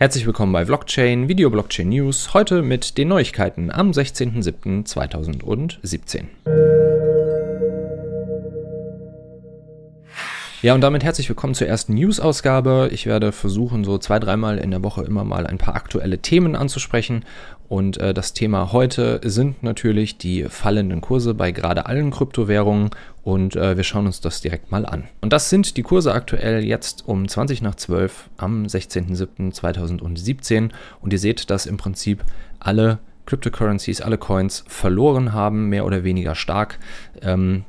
Herzlich willkommen bei Blockchain, Video Blockchain News, heute mit den Neuigkeiten am 16.07.2017. Ja, und damit herzlich willkommen zur ersten News-Ausgabe. Ich werde versuchen, so zwei, dreimal in der Woche immer mal ein paar aktuelle Themen anzusprechen. Und äh, das Thema heute sind natürlich die fallenden Kurse bei gerade allen Kryptowährungen. Und äh, wir schauen uns das direkt mal an. Und das sind die Kurse aktuell jetzt um 20 nach 12 am 16.07.2017. Und ihr seht, dass im Prinzip alle Cryptocurrencies, alle Coins verloren haben, mehr oder weniger stark. Ähm,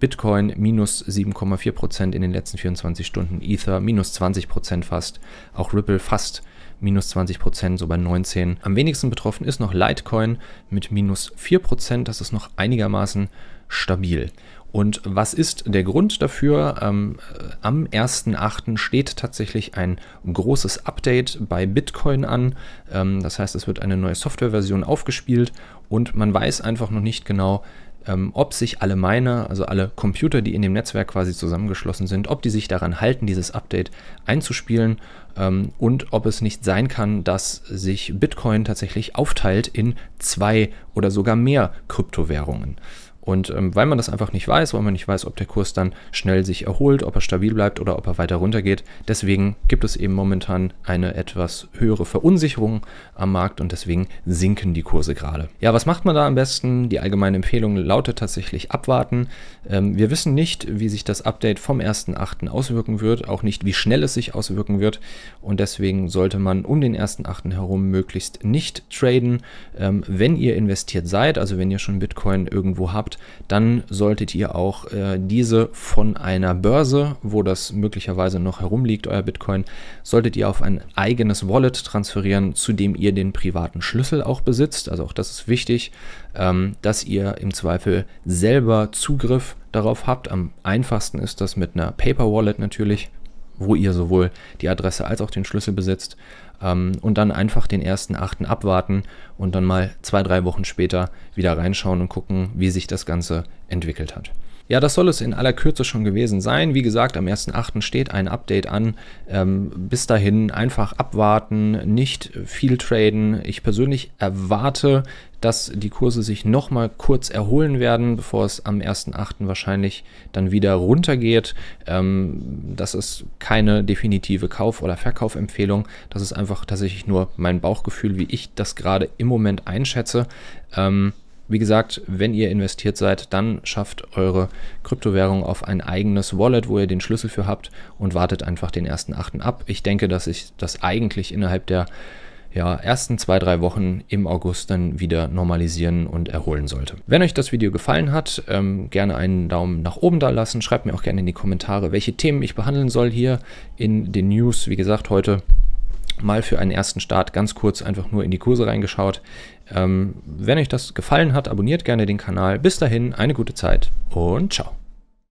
Bitcoin minus 7,4% in den letzten 24 Stunden, Ether minus 20% fast, auch Ripple fast minus 20%, so bei 19. Am wenigsten betroffen ist noch Litecoin mit minus 4%, das ist noch einigermaßen stabil. Und was ist der Grund dafür? Ähm, äh, am 1.8. steht tatsächlich ein großes Update bei Bitcoin an. Ähm, das heißt, es wird eine neue Softwareversion aufgespielt und man weiß einfach noch nicht genau, ähm, ob sich alle Miner, also alle Computer, die in dem Netzwerk quasi zusammengeschlossen sind, ob die sich daran halten, dieses Update einzuspielen ähm, und ob es nicht sein kann, dass sich Bitcoin tatsächlich aufteilt in zwei oder sogar mehr Kryptowährungen. Und ähm, weil man das einfach nicht weiß, weil man nicht weiß, ob der Kurs dann schnell sich erholt, ob er stabil bleibt oder ob er weiter runtergeht, deswegen gibt es eben momentan eine etwas höhere Verunsicherung am Markt und deswegen sinken die Kurse gerade. Ja, was macht man da am besten? Die allgemeine Empfehlung lautet tatsächlich abwarten. Ähm, wir wissen nicht, wie sich das Update vom 1.8. auswirken wird, auch nicht, wie schnell es sich auswirken wird und deswegen sollte man um den 1.8. herum möglichst nicht traden. Ähm, wenn ihr investiert seid, also wenn ihr schon Bitcoin irgendwo habt, habt, dann solltet ihr auch äh, diese von einer Börse, wo das möglicherweise noch herumliegt, euer Bitcoin, solltet ihr auf ein eigenes Wallet transferieren, zu dem ihr den privaten Schlüssel auch besitzt. Also auch das ist wichtig, ähm, dass ihr im Zweifel selber Zugriff darauf habt. Am einfachsten ist das mit einer Paper Wallet natürlich wo ihr sowohl die Adresse als auch den Schlüssel besitzt ähm, und dann einfach den ersten achten abwarten und dann mal zwei, drei Wochen später wieder reinschauen und gucken, wie sich das Ganze entwickelt hat. Ja, das soll es in aller Kürze schon gewesen sein. Wie gesagt, am 1.8. steht ein Update an. Ähm, bis dahin einfach abwarten, nicht viel traden. Ich persönlich erwarte, dass die Kurse sich nochmal kurz erholen werden, bevor es am 1.8. wahrscheinlich dann wieder runtergeht. Ähm, das ist keine definitive Kauf- oder Verkaufempfehlung. Das ist einfach tatsächlich nur mein Bauchgefühl, wie ich das gerade im Moment einschätze. Ähm, wie gesagt, wenn ihr investiert seid, dann schafft eure Kryptowährung auf ein eigenes Wallet, wo ihr den Schlüssel für habt und wartet einfach den ersten Achten ab. Ich denke, dass sich das eigentlich innerhalb der ja, ersten zwei, drei Wochen im August dann wieder normalisieren und erholen sollte. Wenn euch das Video gefallen hat, ähm, gerne einen Daumen nach oben da lassen. Schreibt mir auch gerne in die Kommentare, welche Themen ich behandeln soll hier in den News. Wie gesagt, heute mal für einen ersten Start ganz kurz einfach nur in die Kurse reingeschaut. Ähm, wenn euch das gefallen hat, abonniert gerne den Kanal. Bis dahin, eine gute Zeit und ciao.